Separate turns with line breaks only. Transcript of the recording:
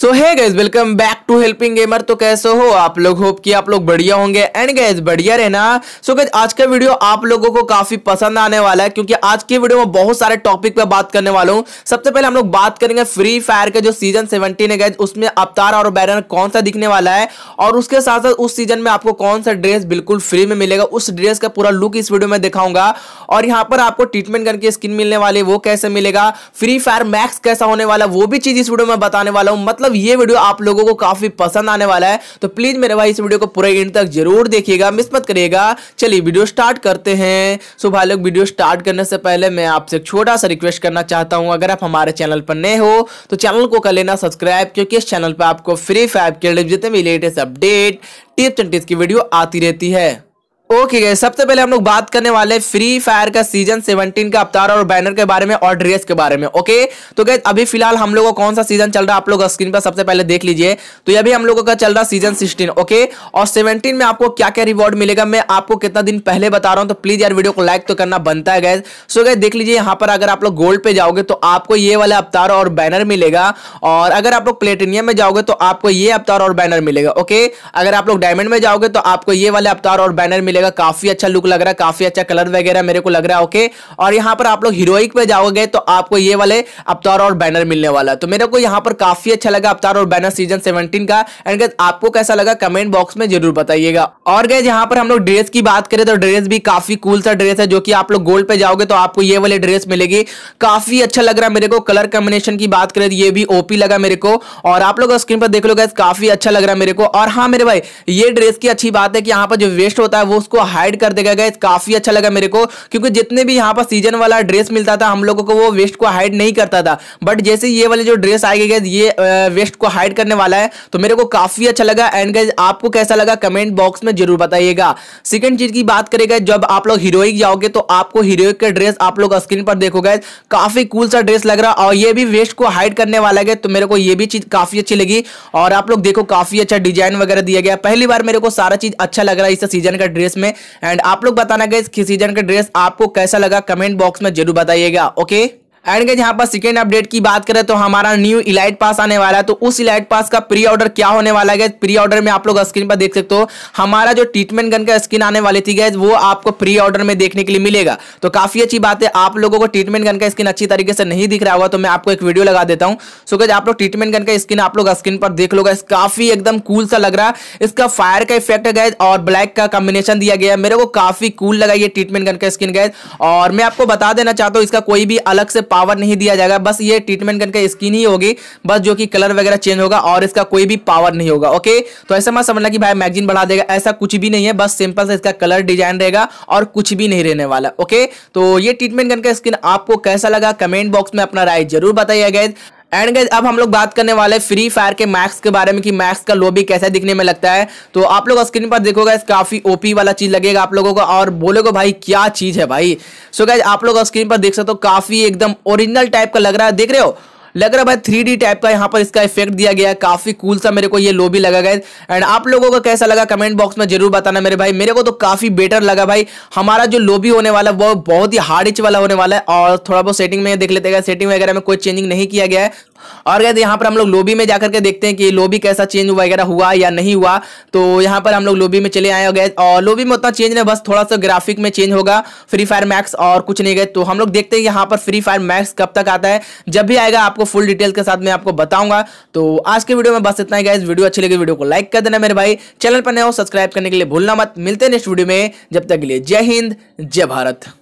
so hi guys welcome back to helping gamer तो कैसे हो आप लोग होप कि आप लोग बढ़िया होंगे एंड गैस बढ़िया रहना सो so, गैस आज का वीडियो आप लोगों को काफी पसंद आने वाला है क्योंकि आज की वीडियो में बहुत सारे टॉपिक पे बात करने वाला हूँ सबसे पहले हम लोग बात करेंगे फ्री फायर के जो सीजन सेवनटीन है गैस उसमें अवतार और बैरन कौन सा दिखने वाला है और उसके साथ साथ उस सीजन में आपको कौन सा ड्रेस बिल्कुल फ्री में मिलेगा उस ड्रेस का पूरा लुक इस वीडियो में दिखाऊंगा और यहाँ पर आपको ट्रीटमेंट करके स्किन मिलने वाली वो कैसे मिलेगा फ्री फायर मैक्स कैसा होने वाला वो भी चीज इस वीडियो में बताने वाला हूँ मतलब मतलब ये वीडियो आप लोगों को काफी पसंद आने वाला है तो प्लीज मेरे भाई इस वीडियो को पूरे एंड तक जरूर देखिएगा मिस मत करिएगा चलिए वीडियो स्टार्ट करते हैं सो भाई लोग वीडियो स्टार्ट करने से पहले मैं आपसे छोटा सा रिक्वेस्ट करना चाहता हूँ अगर आप हमारे चैनल पर नए हो तो चैनल को कर लेना सब्सक्राइब क्योंकि इस चैनल पर आपको फ्री फायर के जितने भी latest update tips and tips की वीडियो आती रहती है ओके गए सबसे पहले हम लोग बात करने वाले फ्री फायर का सीजन 17 का अवतार और बैनर के बारे में और ड्रेस के बारे में ओके तो गए अभी फिलहाल हम लोगों को कौन सा सीजन चल रहा है आप लोग स्क्रीन पर सबसे पहले देख लीजिए तो ये भी हम लोगों का चल रहा सीजन 16 ओके और 17 में आपको क्या क्या रिवॉर्ड मिलेगा मैं आपको कितना दिन पहले बता रहा हूँ तो प्लीज यार वीडियो को लाइक तो करना बनता है गए सो गए देख लीजिए यहाँ पर अगर आप लोग गोल्ड पे जाओगे तो आपको ये वाला अवतार और बैनर मिलेगा और अगर आप लोग प्लेटिनियम में जाओगे तो आपको ये अवतार और बैनर मिलेगा ओके अगर आप लोग डायमंड में जाओगे तो आपको ये वाले अवतार और बैनर मिलेगा मिलेगा काफी अच्छा लुक लग रहा है काफी अच्छा कलर वगैरह मेरे को लग रहा है ओके और यहाँ पर आप लोग हीरोइक पे जाओगे तो आपको ये वाले अवतार और बैनर मिलने वाला है तो मेरे को यहाँ पर काफी अच्छा लगा अवतार और बैनर सीजन सेवनटीन का एंड आपको कैसा लगा कमेंट बॉक्स में जरूर बताइएगा और गए यहाँ पर हम लोग ड्रेस की बात करें तो ड्रेस भी काफी कूल सा ड्रेस है जो कि आप लोग गोल्ड पे जाओगे तो आपको ये वाले ड्रेस मिलेगी काफी अच्छा लग रहा है मेरे को कलर कॉम्बिनेशन की बात करें तो ये भी ओपी लगा मेरे को और आप लोग स्क्रीन पर देख लो गैस काफी अच्छा लग रहा है मेरे को और हाँ मेरे भाई ये ड्रेस की अच्छी बात है कि यहाँ पर जो वेस्ट होता है वो उसको हाइड कर देगा गैस काफी अच्छा लगा मेरे को क्योंकि जितने भी यहाँ पर सीजन वाला ड्रेस मिलता था हम लोगों को वो वेस्ट को हाइड नहीं करता था बट जैसे ये वाले जो ड्रेस आएगी गैस ये वेस्ट को हाइड करने वाला है तो मेरे को काफी अच्छा लगा एंड गैस आपको कैसा लगा कमेंट बॉक्स में जरूर बताइएगा सेकेंड चीज की बात करेगा जब आप लोग हीरोइक जाओगे तो आपको हीरोइक का ड्रेस आप लोग स्क्रीन पर देखोगे काफी कूल सा ड्रेस लग रहा और ये भी वेस्ट को हाइड करने वाला है तो मेरे को ये भी चीज काफी अच्छी लगी और आप लोग देखो काफी अच्छा डिजाइन वगैरह दिया गया पहली बार मेरे को सारा चीज अच्छा लग रहा है इस सीजन का ड्रेस में एंड आप लोग बताना गए किस सीजन का ड्रेस आपको कैसा लगा कमेंट बॉक्स में जरूर बताइएगा ओके एंड गज यहाँ पर सेकेंड अपडेट की बात करें तो हमारा न्यू इलाइट पास आने वाला है तो उस इलाइट पास का प्री ऑर्डर क्या होने वाला है प्री ऑर्डर में आप लोग स्क्रीन पर देख सकते हो हमारा जो ट्रीटमेंट गन का स्किन आने वाली थी गैज वो आपको प्री ऑर्डर में देखने के लिए मिलेगा तो काफी अच्छी बात है आप लोगों को ट्रीटमेंट गन का स्किन अच्छी तरीके से नहीं दिख रहा होगा तो मैं आपको एक वीडियो लगा देता हूँ सो गज आप लोग ट्रीटमेंट गन का स्किन आप लोग स्क्रीन पर देख लो लोग काफी एकदम कूल सा लग रहा है इसका फायर का इफेक्ट गैज और ब्लैक का कॉम्बिनेशन दिया गया है मेरे को काफी कूल लगा ये ट्रीटमेंट गन का स्किन गैज और मैं आपको बता देना चाहता हूँ इसका कोई भी अलग से पावर नहीं दिया जाएगा बस ये ट्रीटमेंट गन स्किन ही होगी बस जो कि कलर वगैरह चेंज होगा और इसका कोई भी पावर नहीं होगा ओके तो ऐसा मत समझना कि भाई मैगजीन बढ़ा देगा ऐसा कुछ भी नहीं है बस सिंपल से इसका कलर डिजाइन रहेगा और कुछ भी नहीं रहने वाला ओके तो ये ट्रीटमेंट गन का स्किन आपको कैसा लगा कमेंट बॉक्स में अपना राय जरूर बताइए गए एंड गाइस अब हम लोग बात करने वाले फ्री फायर के मैक्स के बारे में कि मैक्स का लोबी कैसे दिखने में लगता है तो आप लोग स्क्रीन पर देखोगे काफी ओपी वाला चीज लगेगा आप लोगों को और बोलोगे भाई क्या चीज है भाई सो so गैस आप लोग स्क्रीन पर देख सकते हो काफी एकदम ओरिजिनल टाइप का लग रहा है देख रहे हो लग रहा है भाई थ्री टाइप का यहाँ पर इसका इफेक्ट दिया गया काफी कूल सा मेरे को ये लोबी लगा गया एंड आप लोगों का कैसा लगा कमेंट बॉक्स में जरूर बताना मेरे भाई मेरे को तो काफी बेटर लगा भाई हमारा जो लोबी होने वाला है वो बहुत ही हार्ड इच वाला होने वाला है और थोड़ा बहुत सेटिंग में देख लेते हैं सेटिंग वगैरह में कोई चेंजिंग नहीं किया गया है और गए यहाँ पर हम लोग लोबी में जाकर के देखते हैं कि लोबी कैसा चेंज वगैरह हुआ या नहीं हुआ तो यहाँ पर हम लोग लोबी में चले आए गए और लोबी में उतना चेंज नहीं बस थोड़ा सा ग्राफिक में चेंज होगा फ्री फायर मैक्स और कुछ नहीं गए तो हम लोग देखते हैं यहाँ पर फ्री फायर मैक्स कब तक आता है जब भी आएगा आपको फुल डिटेल के साथ मैं आपको बताऊंगा तो आज के वीडियो में बस इतना ही गए वीडियो अच्छी लगी वीडियो को लाइक कर देना मेरे भाई चैनल पर नए हो सब्सक्राइब करने के लिए भूलना मत मिलते हैं नेक्स्ट वीडियो में जब तक के लिए जय हिंद जय भारत